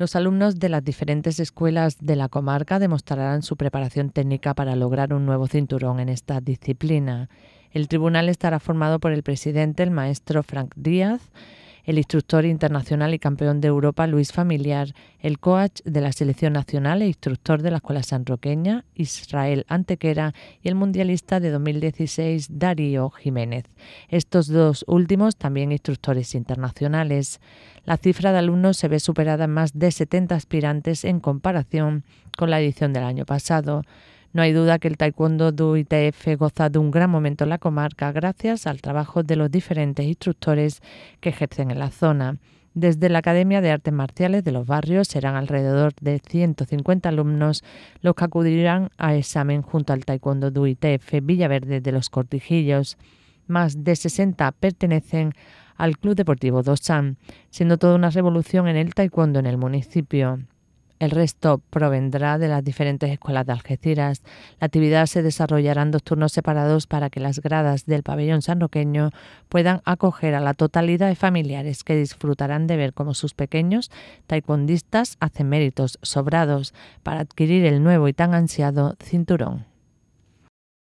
Los alumnos de las diferentes escuelas de la comarca demostrarán su preparación técnica para lograr un nuevo cinturón en esta disciplina. El tribunal estará formado por el presidente, el maestro Frank Díaz, el instructor internacional y campeón de Europa Luis Familiar, el coach de la selección nacional e instructor de la Escuela Sanroqueña Israel Antequera y el mundialista de 2016 Darío Jiménez. Estos dos últimos también instructores internacionales. La cifra de alumnos se ve superada en más de 70 aspirantes en comparación con la edición del año pasado. No hay duda que el taekwondo do ITF goza de un gran momento en la comarca gracias al trabajo de los diferentes instructores que ejercen en la zona. Desde la Academia de Artes Marciales de los Barrios serán alrededor de 150 alumnos los que acudirán a examen junto al Taekwondo do ITF Villaverde de los Cortijillos. Más de 60 pertenecen al Club Deportivo Dosan, siendo toda una revolución en el taekwondo en el municipio. El resto provendrá de las diferentes escuelas de Algeciras. La actividad se desarrollará en dos turnos separados para que las gradas del pabellón sanroqueño puedan acoger a la totalidad de familiares que disfrutarán de ver cómo sus pequeños taekwondistas hacen méritos sobrados para adquirir el nuevo y tan ansiado cinturón.